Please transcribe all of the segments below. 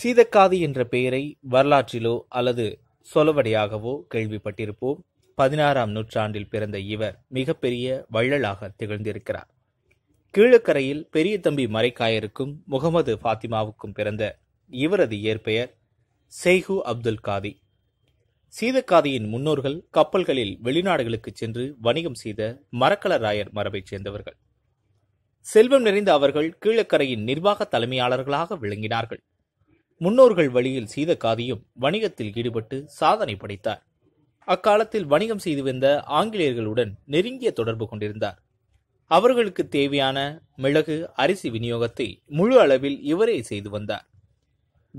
சீதக்காதி என்ற பெயரை வரலாற்றிலோ அல்லது சொலவடையாகவோ கேள்விப்பட்டிருப்போம் பதினாறாம் நூற்றாண்டில் பிறந்த இவர் மிகப்பெரிய வள்ளலாக திகழ்ந்திருக்கிறார் கீழக்கரையில் பெரிய தம்பி மறைக்காயருக்கும் முகமது ஃபாத்திமாவுக்கும் பிறந்த இவரது இயற்பெயர் செய்கு அப்துல் காதி சீதக்காதியின் முன்னோர்கள் கப்பல்களில் வெளிநாடுகளுக்கு சென்று வணிகம் செய்த மரக்கலராயர் மரபைச் சேர்ந்தவர்கள் செல்வம் நிறைந்த அவர்கள் கீழக்கரையின் நிர்வாக தலைமையாளர்களாக விளங்கினார்கள் முன்னோர்கள் வழியில் சீத காதியும் வணிகத்தில் ஈடுபட்டு சாதனை படைத்தார் அக்காலத்தில் வணிகம் செய்து வந்த ஆங்கிலேயர்களுடன் நெருங்கிய தொடர்பு கொண்டிருந்தார் அவர்களுக்கு தேவையான மிளகு அரிசி விநியோகத்தை முழு அளவில் இவரே செய்து வந்தார்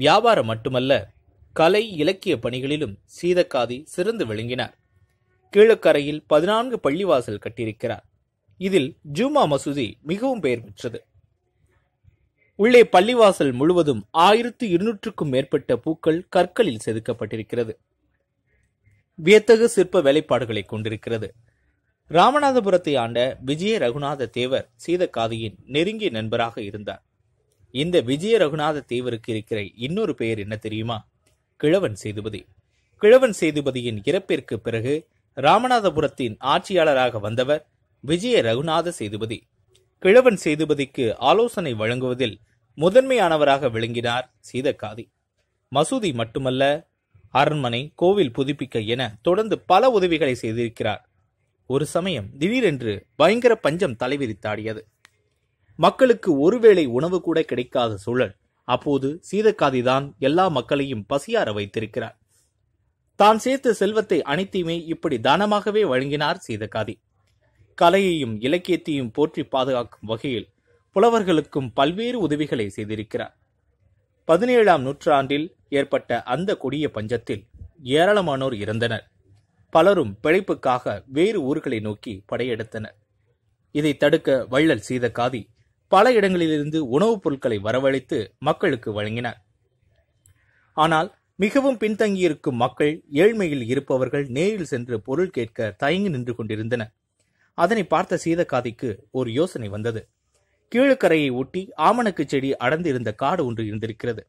வியாபாரம் மட்டுமல்ல கலை இலக்கிய பணிகளிலும் சீதக்காதி சிறந்து விளங்கினார் கீழக்கரையில் பதினான்கு பள்ளிவாசல் கட்டியிருக்கிறார் இதில் ஜூமா மசூதி மிகவும் பெயர் பெற்றது உள்ளே பள்ளிவாசல் முழுவதும் ஆயிரத்து இருநூற்றுக்கும் மேற்பட்ட பூக்கள் கற்களில் செதுக்கப்பட்டிருக்கிறது வியத்தகு சிற்ப வேலைப்பாடுகளை கொண்டிருக்கிறது ராமநாதபுரத்தை ஆண்ட விஜய ரகுநாத தேவர் சீதக்காதியின் நெருங்கிய நண்பராக இருந்தார் இந்த விஜய ரகுநாத தேவருக்கு இருக்கிற இன்னொரு பெயர் என்ன தெரியுமா கிழவன் சேதுபதி கிழவன் சேதுபதியின் இறப்பிற்கு பிறகு ராமநாதபுரத்தின் ஆட்சியாளராக வந்தவர் விஜய ரகுநாத சேதுபதி கிழவன் சேதுபதிக்கு ஆலோசனை வழங்குவதில் முதன்மையானவராக விளங்கினார் சீதக்காதி மசூதி மட்டுமல்ல அரண்மனை கோவில் புதுப்பிக்க என தொடர்ந்து பல உதவிகளை செய்திருக்கிறார் ஒரு சமயம் திடீரென்று பயங்கர பஞ்சம் தலைவிரித்தாடியது மக்களுக்கு ஒருவேளை உணவு கூட கிடைக்காத சூழல் அப்போது சீதக்காதிதான் எல்லா மக்களையும் பசியார வைத்திருக்கிறார் தான் சேர்த்த செல்வத்தை அனைத்தையுமே இப்படி தானமாகவே வழங்கினார் சீதக்காதி கலையையும் இலக்கியத்தையும் போற்றி பாதுகாக்கும் வகையில் புலவர்களுக்கும் பல்வேறு உதவிகளை செய்திருக்கிறார் பதினேழாம் நூற்றாண்டில் ஏற்பட்ட அந்த கொடிய பஞ்சத்தில் ஏராளமானோர் இறந்தனர் பலரும் பிழைப்புக்காக வேறு ஊர்களை நோக்கி படையெடுத்தனர் இதை தடுக்க வள்ளல் சீதக்காதி பல இடங்களிலிருந்து உணவுப் பொருட்களை வரவழைத்து மக்களுக்கு வழங்கினார் ஆனால் மிகவும் பின்தங்கியிருக்கும் மக்கள் ஏழ்மையில் இருப்பவர்கள் நேரில் சென்று பொருள் கேட்க தயங்கி நின்று கொண்டிருந்தனர் அதனை பார்த்த சீதக்காதிக்கு ஒரு யோசனை வந்தது கீழக்கரையை ஒட்டி ஆமணக்கு செடி அடர்ந்து இருந்த காடு ஒன்று இருந்திருக்கிறது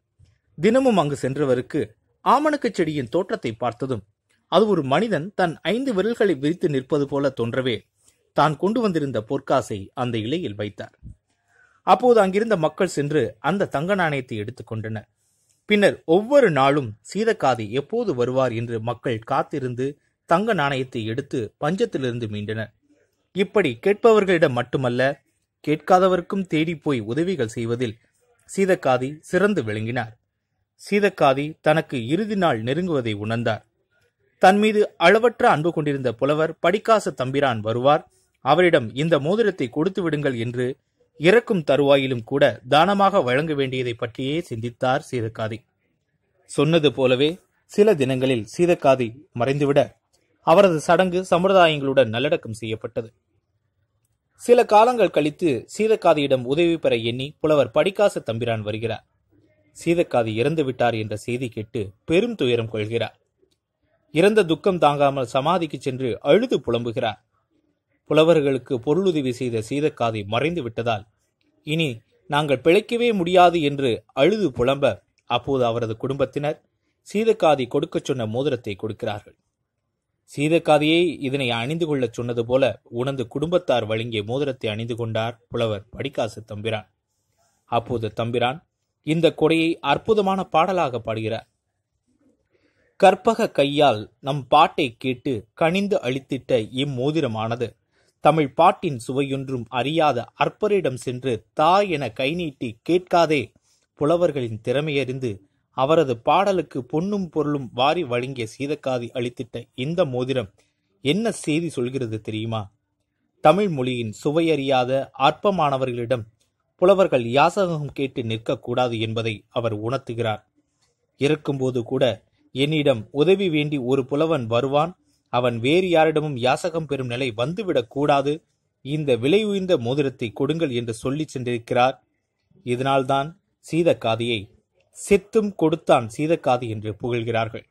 தினமும் அங்கு சென்றவருக்கு ஆமணக்கு செடியின் தோற்றத்தை பார்த்ததும் அது ஒரு மனிதன் தன் ஐந்து விரல்களை விரித்து நிற்பது போல தோன்றவே தான் கொண்டு வந்திருந்த பொற்காசை அந்த இலையில் வைத்தார் அப்போது அங்கிருந்த மக்கள் சென்று அந்த தங்க நாணயத்தை எடுத்துக்கொண்டனர் பின்னர் ஒவ்வொரு நாளும் சீதக்காதி எப்போது வருவார் என்று மக்கள் காத்திருந்து தங்க நாணயத்தை எடுத்து பஞ்சத்திலிருந்து மீண்டனர் இப்படி கேட்பவர்களிடம் மட்டுமல்ல கேட்காதவர்க்கும் தேடிப்போய் உதவிகள் செய்வதில் சீதக்காதி சிறந்து விளங்கினார் சீதக்காதி தனக்கு இறுதி நாள் நெருங்குவதை உணர்ந்தார் தன் மீது அளவற்ற அன்பு கொண்டிருந்த புலவர் படிக்காச தம்பிரான் வருவார் அவரிடம் இந்த மோதிரத்தை கொடுத்து விடுங்கள் என்று இறக்கும் தருவாயிலும் கூட தானமாக வழங்க வேண்டியதை பற்றியே சிந்தித்தார் சீதக்காதி சொன்னது போலவே சில தினங்களில் சீதக்காதி மறைந்துவிட அவரது சடங்கு சம்பிரதாயங்களுடன் நல்லடக்கம் செய்யப்பட்டது சில காலங்கள் கழித்து சீதக்காதியிடம் உதவி பெற எண்ணி புலவர் படிக்காச தம்பிரான் வருகிறார் சீதக்காதி இறந்து விட்டார் என்ற செய்தி கேட்டு பெரும் துயரம் கொள்கிறார் இறந்த துக்கம் தாங்காமல் சமாதிக்கு சென்று அழுது புலம்புகிறார் புலவர்களுக்கு பொருளுதவி செய்த சீதக்காதி மறைந்து விட்டதால் இனி நாங்கள் பிழைக்கவே முடியாது என்று அழுது புலம்ப அப்போது அவரது குடும்பத்தினர் சீதக்காதி கொடுக்கச் சொன்ன மோதிரத்தை கொடுக்கிறார்கள் சீதக்காதியை இதனை அணிந்து கொள்ளச் சொன்னது போல உணர்ந்து குடும்பத்தார் வழங்கிய மோதிரத்தை அணிந்து கொண்டார் புலவர் படிக்காசு தம்பிரான் அப்போது தம்பிரான் இந்த கொடையை அற்புதமான பாடலாக பாடுகிறார் கற்பக கையால் நம் பாட்டை கேட்டு கனிந்து அழித்திட்ட இம்மோதிரமானது தமிழ் பாட்டின் சுவையொன்றும் அறியாத அற்பரிடம் சென்று தா என கை நீட்டி கேட்காதே புலவர்களின் திறமையறிந்து அவரது பாடலுக்கு பொன்னும் பொருளும் வாரி வழங்கிய சீதக்காதி அளித்திட்ட இந்த மோதிரம் என்ன செய்தி சொல்கிறது தெரியுமா தமிழ் மொழியின் சுவையறியாத அற்பமானவர்களிடம் புலவர்கள் யாசகம் கேட்டு நிற்கக்கூடாது என்பதை அவர் உணர்த்துகிறார் இருக்கும்போது கூட என்னிடம் உதவி வேண்டி ஒரு புலவன் வருவான் அவன் வேறு யாரிடமும் யாசகம் பெறும் நிலை வந்துவிடக் கூடாது இந்த விலை உயர்ந்த மோதிரத்தை கொடுங்கள் என்று சொல்லி சென்றிருக்கிறார் இதனால்தான் சீதக்காதியை செத்தும் கொடுத்தான் சீதக்காது என்று புகழ்கிறார்கள்